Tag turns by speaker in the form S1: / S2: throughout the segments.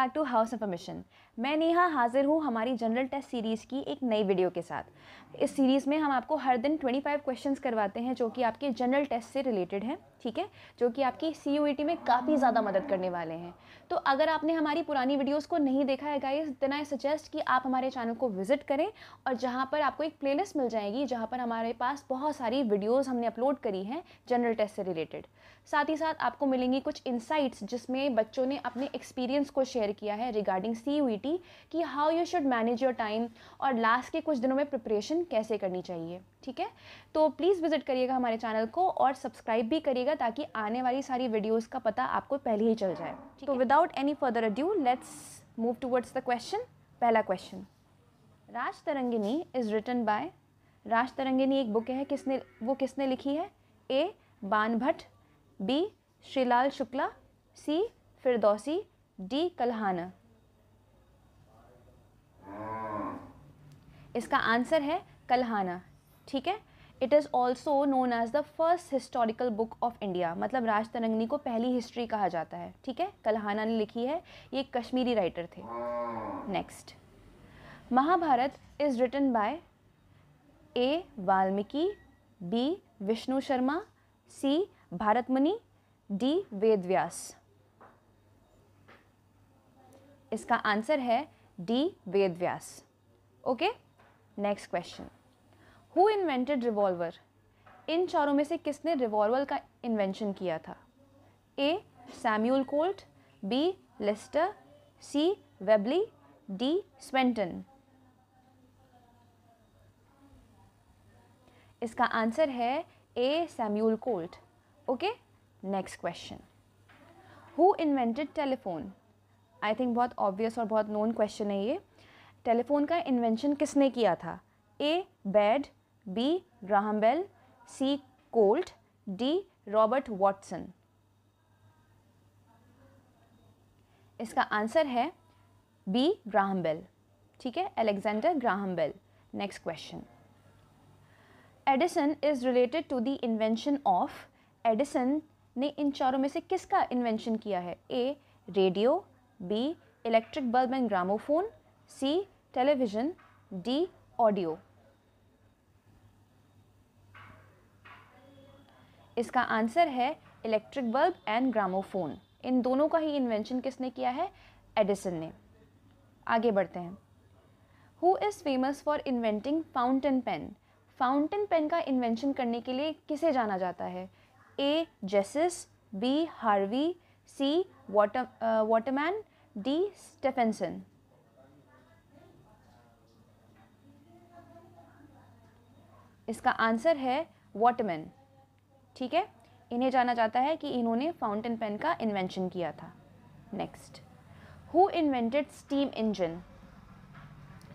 S1: Back to house information मैं नेहा हाजिर हूँ हमारी जनरल टेस्ट सीरीज़ की एक नई वीडियो के साथ इस सीरीज़ में हम आपको हर दिन 25 क्वेश्चन करवाते हैं जो कि आपके जनरल टेस्ट से रिलेटेड हैं ठीक है जो कि आपकी सी e में काफ़ी ज़्यादा मदद करने वाले हैं तो अगर आपने हमारी पुरानी वीडियोज़ को नहीं देखा है गाइज दिन आई सजेस्ट कि आप हमारे चैनल को विजिट करें और जहाँ पर आपको एक प्लेलिस्ट मिल जाएगी जहाँ पर हमारे पास बहुत सारी वीडियोज़ हमने अपलोड करी हैं जनरल टेस्ट से रिलेटेड साथ ही साथ आपको मिलेंगी कुछ इंसाइट्स जिसमें बच्चों ने अपने एक्सपीरियंस को शेयर किया है रिगार्डिंग सी e कि how you should manage your time और लास्ट के कुछ दिनों में प्रिपरेशन कैसे करनी चाहिए ठीक है तो प्लीज़ विज़िट करिएगा हमारे चैनल को और सब्सक्राइब भी करिएगा ताकि आने वाली सारी वीडियोज़ का पता आपको पहले ही चल जाए तो without any further due let's move towards the question पहला question Rajatarangini is written by Rajatarangini एक बुक है किसने वो किसने लिखी है A Banabhatta B Shrilal Shukla C Firdausi D Kalhana इसका आंसर है कल्हाना ठीक है it is also known as the first historical book of India मतलब राज तरंगनी को पहली हिस्ट्री कहा जाता है ठीक है कल्हाना ने लिखी है ये कश्मीरी राइटर थे next Mahabharata is written by A Valmiki B Vishnu Sharma C Muni D Ved Vyas इसका आंसर है D Ved Vyas okay next question who invented revolver इन चारों में से किसने रिवॉल्वर का इन्वेंशन किया था A Samuel Colt B Lester C Webley D Swenton इसका आंसर है A Samuel Colt okay next question who invented telephone I think बहुत ऑब्वियस और बहुत नोन क्वेश्चन है ये टेलीफोन का इन्वेंशन किसने किया था ए बेड B Graham Bell C Colt D Robert Watson इसका आंसर है बी ग्राहम बेल ठीक है Alexander Graham Bell next question Edison is related to the invention of Edison ने इन चारों में से किसका इन्वेंशन किया है A radio B electric bulb and gramophone C television D audio इसका आंसर है इलेक्ट्रिक बल्ब एंड ग्रामोफोन इन दोनों का ही इन्वेंशन किसने किया है एडिसन ने आगे बढ़ते हैं who is famous for inventing fountain pen fountain pen का इन्वेंशन करने के लिए किसे जाना जाता है ए जेसिस B Harvey C water Waterman D Stephenson इसका आंसर है वाटरमैन ठीक है इन्हें जाना जाता है कि इन्होंने फाउंटेन पेन का इन्वेंशन किया था next who invented steam engine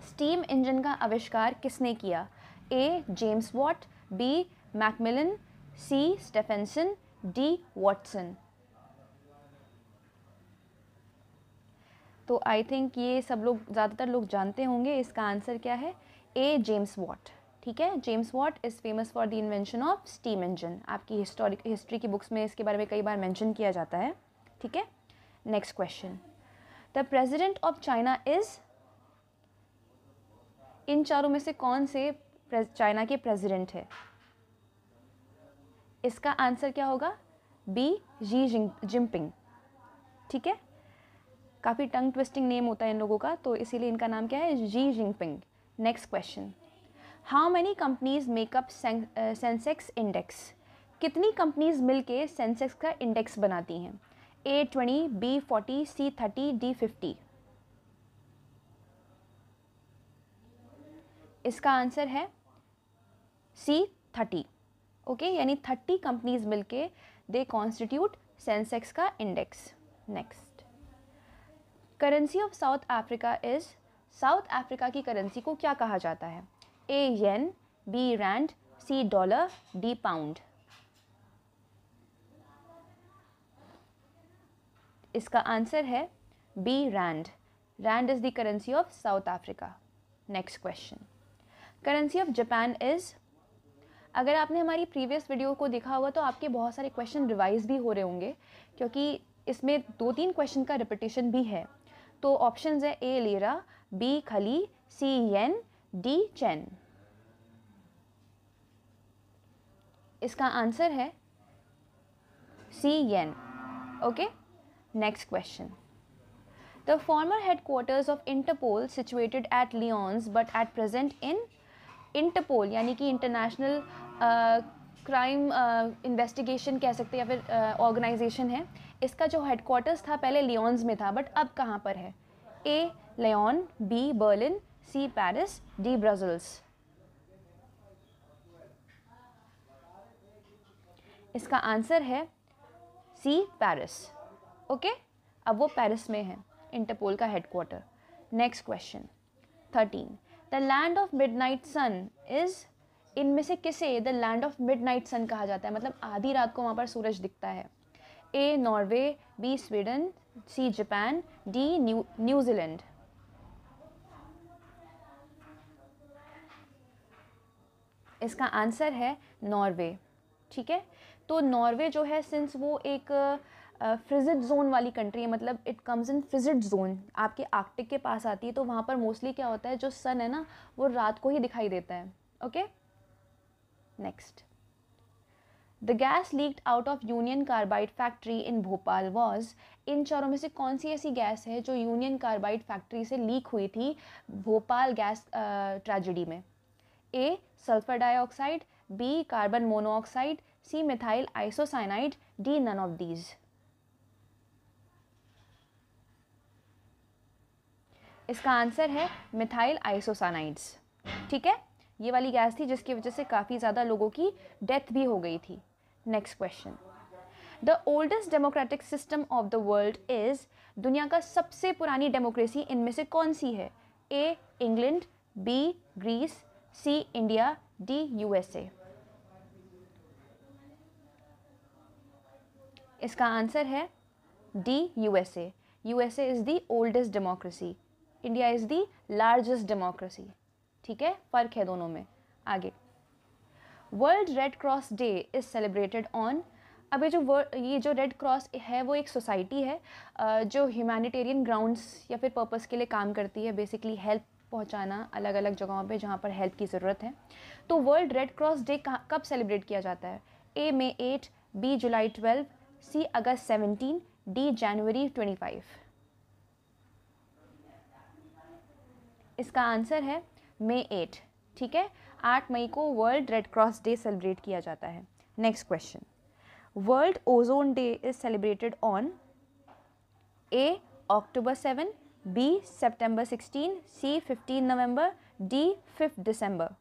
S1: steam engine का आविष्कार किसने किया A James Watt B Macmillan C. Stephenson D. Watson तो आई थिंक ये सब लोग ज़्यादातर लोग जानते होंगे इसका आंसर क्या है ए जेम्स वॉट ठीक है James Watt is famous for the invention of steam engine आपकी हिस्टोरिक हिस्ट्री की बुक्स में इसके बारे में कई बार मेंशन किया जाता है ठीक है next question the president of China is इन चारों में से कौन से चाइना के प्रेजिडेंट है इसका आंसर क्या होगा बी जी जिमपिंग ठीक है काफ़ी टंग ट्विस्टिंग नेम होता है इन लोगों का तो इसीलिए इनका नाम क्या है Xi Jinping next question how many companies make up Sensex index कितनी कंपनीज मिलके सेंसेक्स का इंडेक्स बनाती हैं A twenty B forty C thirty D fifty इसका आंसर है सी थर्टी ओके यानी थर्टी कंपनीज मिलके दे कॉन्स्टिट्यूट सेंसेक्स का index next currency of South Africa is South Africa की करेंसी को क्या कहा जाता है A yen B rand C dollar D pound इसका आंसर है B rand rand is the currency of South Africa next question currency of Japan is अगर आपने हमारी प्रीवियस वीडियो को देखा होगा तो आपके बहुत सारे क्वेश्चन रिवाइज भी हो रहे होंगे क्योंकि इसमें दो तीन क्वेश्चन का रिपीटेशन भी है तो ऑप्शन है ए लेरा बी खली सी एन डी चैन इसका आंसर है C N okay next question former headquarters of Interpol situated at Lyons but at present in Interpol यानी कि इंटरनेशनल क्राइम इन्वेस्टिगेशन कह सकते हैं या फिर ऑर्गेनाइजेशन है इसका जो हेडक्वार्टर्स था पहले लियोन्स में था बट अब कहाँ पर है A Lyon B Berlin C Paris D Brussels इसका आंसर है सी पेरिस ओके अब वो पेरिस में है इंटरपोल का headquarter next question thirteen the land of midnight sun is इनमें से किसे the land of night sun कहा जाता है मतलब आधी रात को वहाँ पर सूरज दिखता है A Norway B Sweden C Japan D new New Zealand इसका आंसर है नॉर्वे ठीक है तो नॉर्वे जो है सिंस वो एक फ्रिजिड जोन वाली कंट्री है मतलब it comes in frigid zone आपके आर्कटिक के पास आती है तो वहाँ पर मोस्टली क्या होता है जो सन है ना वो रात को ही दिखाई देता है okay okay? Next. The gas leaked out of Union Carbide factory in Bhopal was इन चारों में से कौन सी ऐसी गैस है जो यूनियन कार्बाइड फैक्ट्री से लीक हुई थी भोपाल गैस ट्रेजिडी में A sulphur dioxide B carbon monoxide C methyl isocyanide D none of these इसका आंसर है मिथाइल आइसोसाइनाइड्स ठीक है ये वाली गैस थी जिसकी वजह से काफ़ी ज़्यादा लोगों की डेथ भी हो गई थी next question the oldest democratic system of the world is दुनिया का सबसे पुरानी डेमोक्रेसी इनमें से कौन सी है A England B Greece C India D U इसका आंसर है D USA USA is the oldest democracy India is the largest democracy ठीक है फ़र्क है दोनों में आगे world Red Cross day is celebrated on अब ये जो ये जो रेड क्रॉस है वो एक सोसाइटी है जो ह्यूमैनिटेरियन ग्राउंड्स या फिर पर्पस के लिए काम करती है बेसिकली हेल्प पहुंचाना अलग अलग जगहों पे जहाँ पर हेल्प की ज़रूरत है तो वर्ल्ड रेड क्रॉस डे कब सेलिब्रेट किया जाता है A May eight B July twelve C August seventeen D January twenty five इसका आंसर है मई एट ठीक है आठ मई को world Red Cross day celebrate किया जाता है next question world ozone day is celebrated on A October seven B September sixteen C fifteen November D fifth December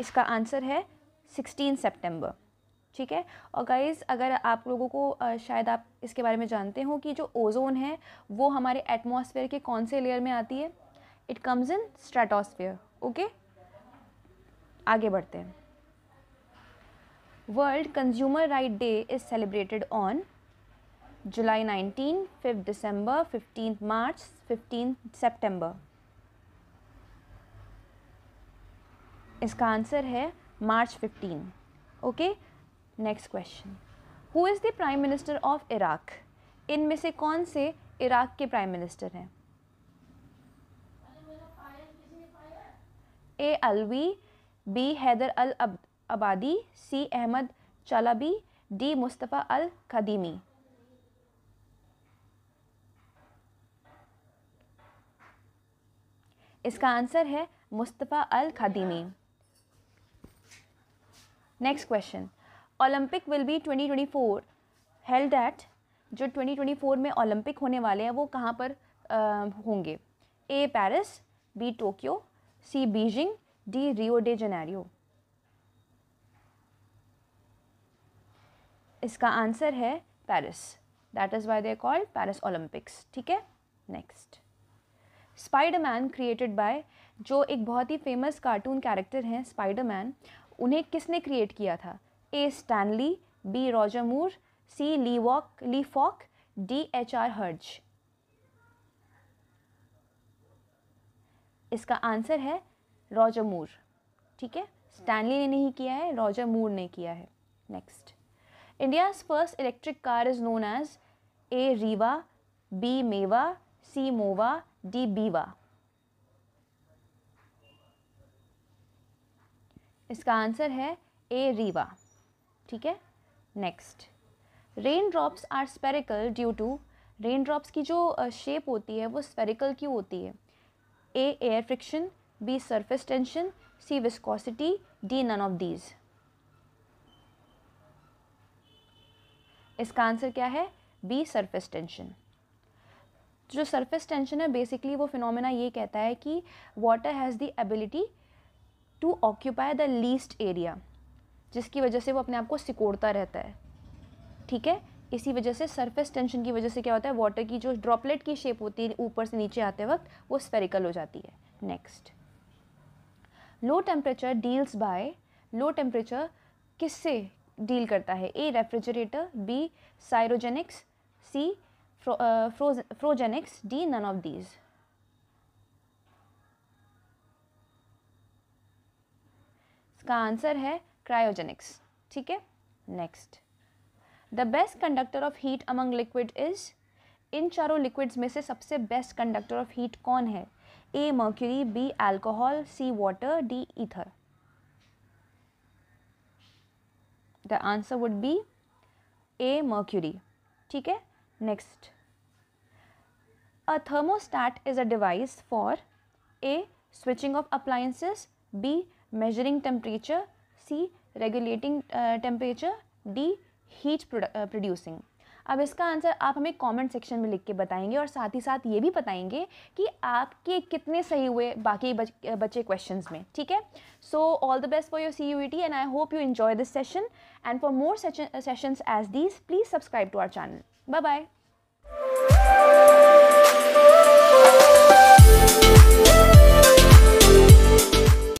S1: इसका आंसर है सिक्सटीन सितंबर ठीक है और गाइज़ अगर आप लोगों को शायद आप इसके बारे में जानते हो कि जो ओजोन है वो हमारे एटमॉस्फेयर के कौन से लेयर में आती है it comes in stratosphere okay आगे बढ़ते हैं world consumer right day is celebrated on July 19, 5 December 15 March 15 September इसका आंसर है March 15 okay okay? Next question who is the prime minister of Iraq इनमें से कौन से इराक के प्राइम मिनिस्टर हैं A Alawi B Haider al Abadi C Ahmed Chalabi D Mustafa al Kadhimi इसका answer है Mustafa al खदीमी next question Olympic will be 2024 held at जो 2024 में ओलंपिक होने वाले हैं वो कहाँ पर आ, होंगे A Paris B Tokyo C Beijing D Rio de Janeiro इसका आंसर है Paris that is why they called Paris Olympics ठीक है नेक्स्ट स्पाइडरमैन क्रिएटेड बाय जो एक बहुत ही फेमस कार्टून कैरेक्टर हैं स्पाइडरमैन उन्हें किसने क्रिएट किया था A Stanley B Roger Moore C Lee Walk Lee Falk D H R Herz इसका आंसर है रॉजर मूर ठीक है स्टैनली ने नहीं किया है रॉजर मूर ने किया है next India's first electric car is known as A Reva B Meva C मोवा D बीवा इसका आंसर है ए रीवा ठीक है next rain drops are spherical due to rain drops की जो शेप होती है वो स्पेरिकल क्यों होती है A air friction B surface tension C viscosity D none of these इसका आंसर क्या है बी सरफेस टेंशन जो सरफेस टेंशन है बेसिकली वो फिनोमेना ये कहता है कि water has the ability to occupy the least area जिसकी वजह से वो अपने आप को सिकोड़ता रहता है ठीक है इसी वजह से सरफेस टेंशन की वजह से क्या होता है वाटर की जो ड्रॉपलेट की शेप होती है ऊपर से नीचे आते वक्त वो स्फेरिकल हो जाती है next low temperature deals by low temperature किससे डील करता है A refrigerator B cryogenics C frogenics D none of these इसका आंसर है क्रायोजेनिक्स ठीक है next the best conductor of heat among liquid is इन चारों लिक्विड्स में से सबसे बेस्ट कंडक्टर ऑफ हीट कौन है A mercury B alcohol C water D ether the answer would be A mercury ठीक है next a thermostat is a device for A switching off appliances B measuring temperature C regulating temperature D heat producing अब इसका answer आप हमें comment section में लिख के बताएंगे और साथ ही साथ ये भी बताएंगे कि आपके कितने सही हुए बाकी बच, बचे क्वेश्चंस में ठीक है so all the best for your C U T and I hope you enjoy this session and for more sessions as these please subscribe to our channel bye bye